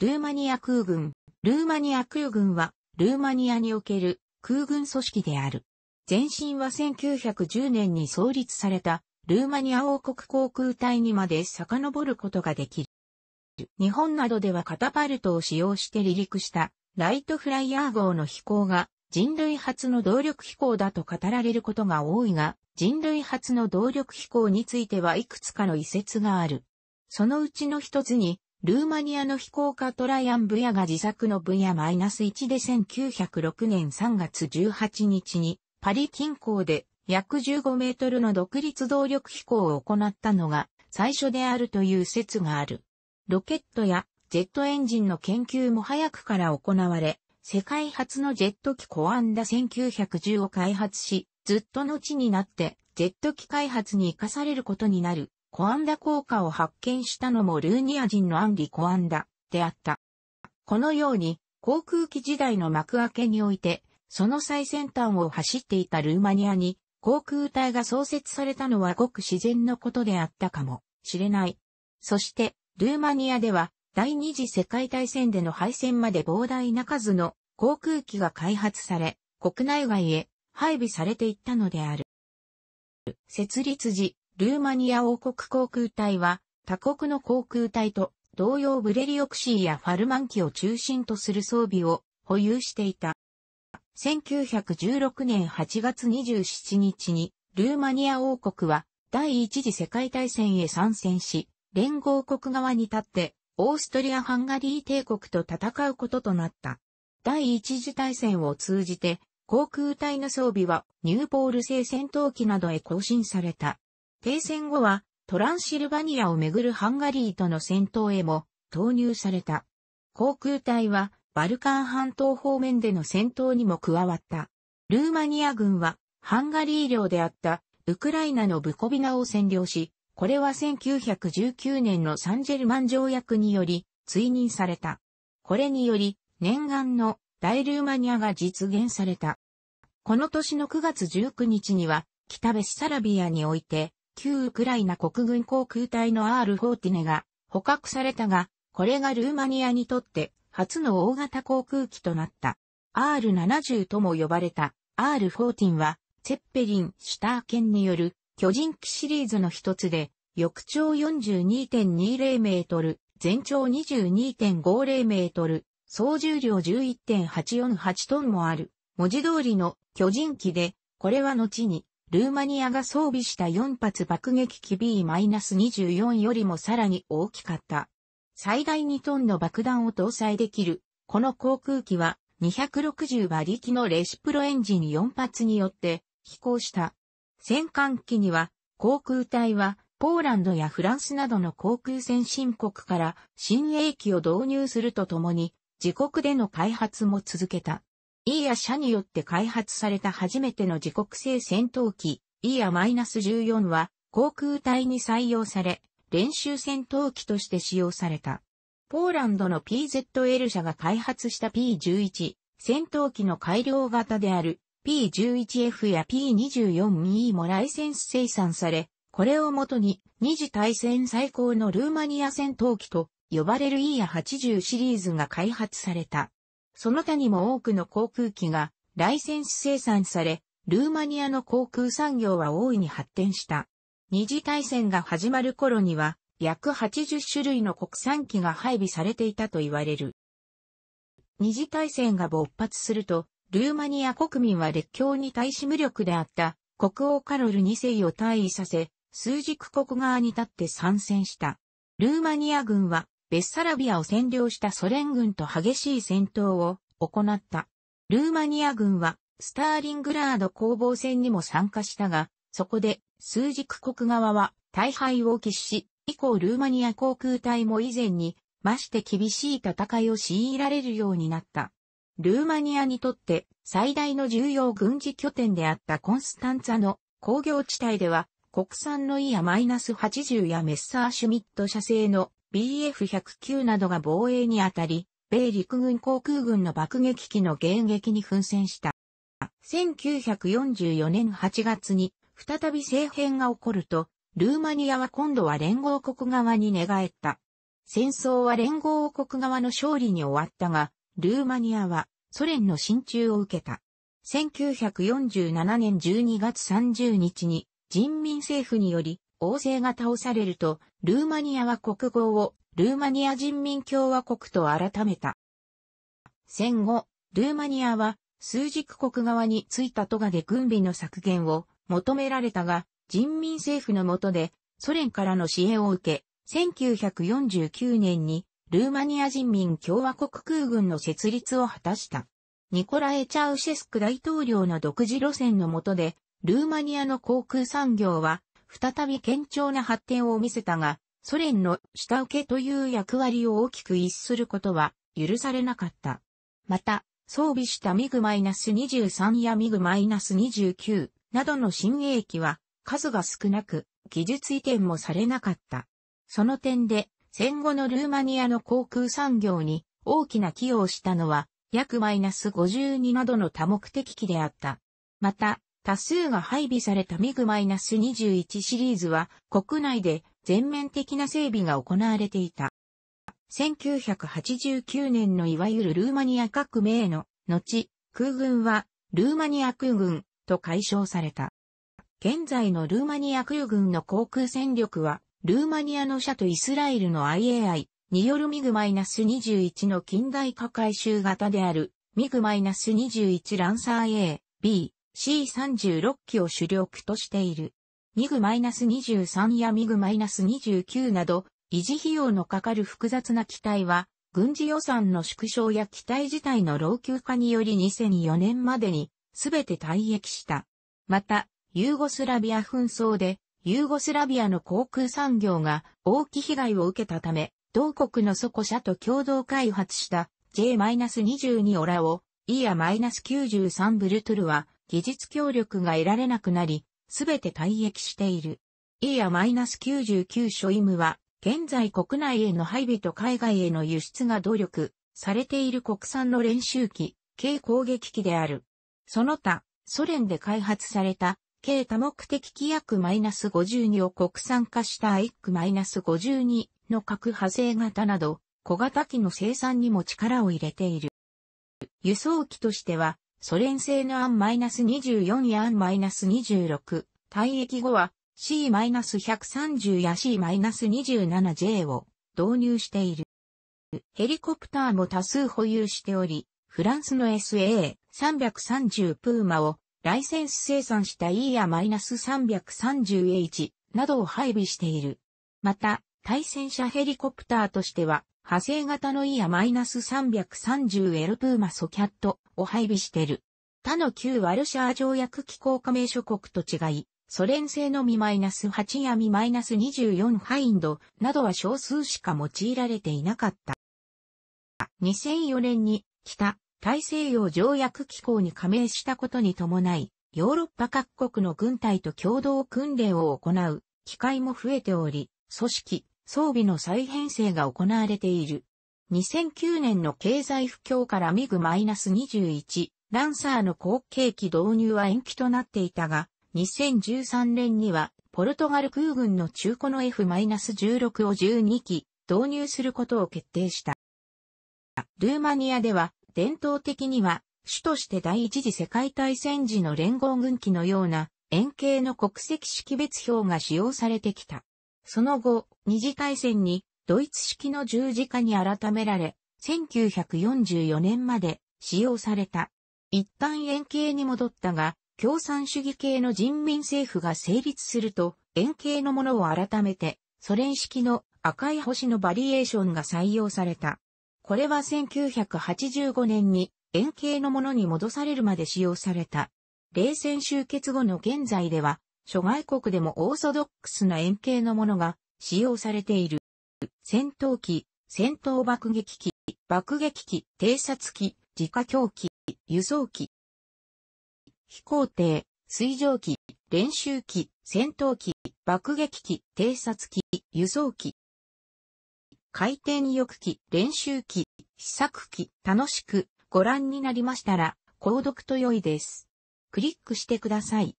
ルーマニア空軍。ルーマニア空軍は、ルーマニアにおける空軍組織である。前身は1910年に創立された、ルーマニア王国航空隊にまで遡ることができる。日本などではカタパルトを使用して離陸したライトフライヤー号の飛行が人類初の動力飛行だと語られることが多いが、人類初の動力飛行についてはいくつかの遺説がある。そのうちの一つにルーマニアの飛行家トライアン・ブヤが自作のブヤ -1 で1906年3月18日にパリ近郊で約15メートルの独立動力飛行を行ったのが最初であるという説がある。ロケットやジェットエンジンの研究も早くから行われ、世界初のジェット機コアンダ1910を開発し、ずっと後になってジェット機開発に活かされることになるコアンダ効果を発見したのもルーニア人のアンリ・コアンダであった。このように、航空機時代の幕開けにおいて、その最先端を走っていたルーマニアに、航空隊が創設されたのはごく自然のことであったかもしれない。そして、ルーマニアでは、第二次世界大戦での敗戦まで膨大な数の航空機が開発され、国内外へ配備されていったのである。設立時、ルーマニア王国航空隊は、他国の航空隊と同様ブレリオクシーやファルマン機を中心とする装備を保有していた。1916年8月27日に、ルーマニア王国は第一次世界大戦へ参戦し、連合国側に立って、オーストリア・ハンガリー帝国と戦うこととなった。第一次大戦を通じて、航空隊の装備はニューポール製戦闘機などへ更新された。停戦後はトランシルバニアをめぐるハンガリーとの戦闘へも投入された。航空隊はバルカン半島方面での戦闘にも加わった。ルーマニア軍はハンガリー領であったウクライナのブコビナを占領し、これは1919年のサンジェルマン条約により追認された。これにより念願の大ルーマニアが実現された。この年の9月19日には北ベス・サラビアにおいて旧ウクライナ国軍航空隊の R フォーティネが捕獲されたが、これがルーマニアにとって初の大型航空機となった。R70 とも呼ばれた R14 は、チェッペリン・シュター犬による巨人機シリーズの一つで、翼長42.20メートル、全長22.50メートル、総重量11.848トンもある、文字通りの巨人機で、これは後にルーマニアが装備した4発爆撃機 B-24 よりもさらに大きかった。最大2トンの爆弾を搭載できる、この航空機は260馬力のレシプロエンジン4発によって飛行した。戦艦機には航空隊はポーランドやフランスなどの航空先進国から新鋭機を導入するとともに自国での開発も続けた。イーア社によって開発された初めての自国製戦闘機、イーア -14 は航空隊に採用され、練習戦闘機として使用された。ポーランドの PZL 社が開発した P11 戦闘機の改良型である P11F や P24E もライセンス生産され、これをもとに二次大戦最高のルーマニア戦闘機と呼ばれる E や80シリーズが開発された。その他にも多くの航空機がライセンス生産され、ルーマニアの航空産業は大いに発展した。二次大戦が始まる頃には、約80種類の国産機が配備されていたと言われる。二次大戦が勃発すると、ルーマニア国民は列強に対し無力であった国王カロル2世を退位させ、枢軸国側に立って参戦した。ルーマニア軍はベッサラビアを占領したソ連軍と激しい戦闘を行った。ルーマニア軍はスターリングラード攻防戦にも参加したが、そこで数軸国側は大敗を喫し、以降ルーマニア航空隊も以前にまして厳しい戦いを強いられるようになった。ルーマニアにとって最大の重要軍事拠点であったコンスタンツァの工業地帯では国産のイヤ -80 やメッサーシュミット社製の BF109 などが防衛にあたり、米陸軍航空軍の爆撃機の迎撃に奮戦した。1944年8月に再び政変が起こると、ルーマニアは今度は連合国側に寝返った。戦争は連合国側の勝利に終わったが、ルーマニアはソ連の進駐を受けた。1947年12月30日に人民政府により王政が倒されると、ルーマニアは国号をルーマニア人民共和国と改めた。戦後、ルーマニアは数軸国側についたトガで軍備の削減を求められたが、人民政府の下でソ連からの支援を受け、1949年にルーマニア人民共和国空軍の設立を果たした。ニコラエ・チャウシェスク大統領の独自路線の下で、ルーマニアの航空産業は再び堅調な発展を見せたが、ソ連の下請けという役割を大きく逸することは許されなかった。また、装備したミグ -23 やミグ -29 などの新鋭機は数が少なく、技術移転もされなかった。その点で、戦後のルーマニアの航空産業に大きな寄与をしたのは、約マイナス52などの多目的機であった。また、多数が配備されたミグ -21 シリーズは国内で全面的な整備が行われていた。1989年のいわゆるルーマニア革命の後、空軍はルーマニア空軍と解消された。現在のルーマニア空軍の航空戦力は、ルーマニアの社とイスラエルの IAI によるミグ -21 の近代化改修型であるミグ -21 ランサー A、B、C36 機を主力としている。ミグ -23 やミグ -29 など、維持費用のかかる複雑な機体は、軍事予算の縮小や機体自体の老朽化により2004年までに、すべて退役した。また、ユーゴスラビア紛争で、ユーゴスラビアの航空産業が大き被害を受けたため、同国の底社と共同開発した J-22 オラを、イヤ -93 ブルトゥルは技術協力が得られなくなり、すべて退役している。E や -99 ショイムは、現在国内への配備と海外への輸出が努力されている国産の練習機、軽攻撃機である。その他、ソ連で開発された、軽多目的規約 -52 を国産化したアイック -52 の核派生型など、小型機の生産にも力を入れている。輸送機としては、ソ連製のアン -24 やアン -26、退役後は C-130 や C-27J を導入している。ヘリコプターも多数保有しており、フランスの SA-330 プーマをライセンス生産した E や -330H などを配備している。また、対戦車ヘリコプターとしては、派生型の E や -330L プーマソキャットを配備してる。他の旧ワルシャー条約機構加盟諸国と違い、ソ連製のミマイナス8やミマイナス24ハインドなどは少数しか用いられていなかった。2004年に北大西洋条約機構に加盟したことに伴い、ヨーロッパ各国の軍隊と共同訓練を行う機会も増えており、組織、装備の再編成が行われている。2009年の経済不況からミグ -21、ランサーの後継機導入は延期となっていたが、2013年には、ポルトガル空軍の中古の F-16 を12機導入することを決定した。ルーマニアでは、伝統的には、主として第一次世界大戦時の連合軍機のような円形の国籍識別表が使用されてきた。その後、二次大戦にドイツ式の十字架に改められ、1944年まで使用された。一旦円形に戻ったが、共産主義系の人民政府が成立すると、円形のものを改めて、ソ連式の赤い星のバリエーションが採用された。これは1985年に円形のものに戻されるまで使用された。冷戦終結後の現在では、諸外国でもオーソドックスな円形のものが使用されている。戦闘機、戦闘爆撃機、爆撃機、偵察機、自家競機、輸送機。飛行艇、水上機、練習機、戦闘機、爆撃機、偵察機、輸送機。海底翼機、練習機、試作機、楽しくご覧になりましたら、購読と良いです。クリックしてください。